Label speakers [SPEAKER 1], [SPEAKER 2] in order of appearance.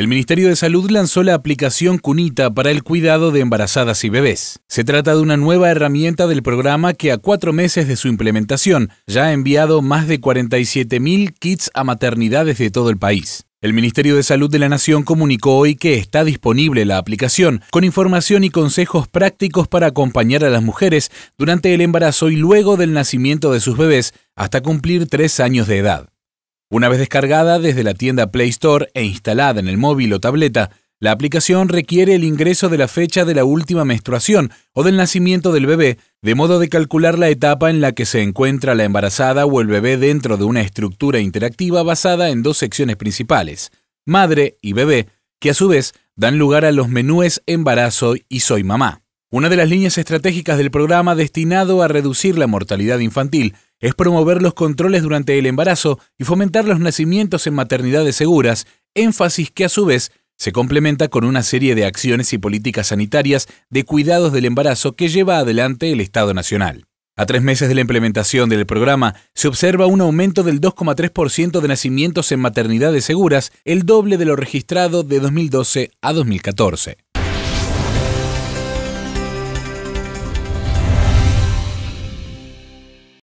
[SPEAKER 1] El Ministerio de Salud lanzó la aplicación Cunita para el cuidado de embarazadas y bebés. Se trata de una nueva herramienta del programa que a cuatro meses de su implementación ya ha enviado más de 47.000 kits a maternidades de todo el país. El Ministerio de Salud de la Nación comunicó hoy que está disponible la aplicación con información y consejos prácticos para acompañar a las mujeres durante el embarazo y luego del nacimiento de sus bebés hasta cumplir tres años de edad. Una vez descargada desde la tienda Play Store e instalada en el móvil o tableta, la aplicación requiere el ingreso de la fecha de la última menstruación o del nacimiento del bebé, de modo de calcular la etapa en la que se encuentra la embarazada o el bebé dentro de una estructura interactiva basada en dos secciones principales, madre y bebé, que a su vez dan lugar a los menúes embarazo y soy mamá. Una de las líneas estratégicas del programa destinado a reducir la mortalidad infantil es promover los controles durante el embarazo y fomentar los nacimientos en maternidades seguras, énfasis que a su vez se complementa con una serie de acciones y políticas sanitarias de cuidados del embarazo que lleva adelante el Estado Nacional. A tres meses de la implementación del programa, se observa un aumento del 2,3% de nacimientos en maternidades seguras, el doble de lo registrado de 2012 a 2014.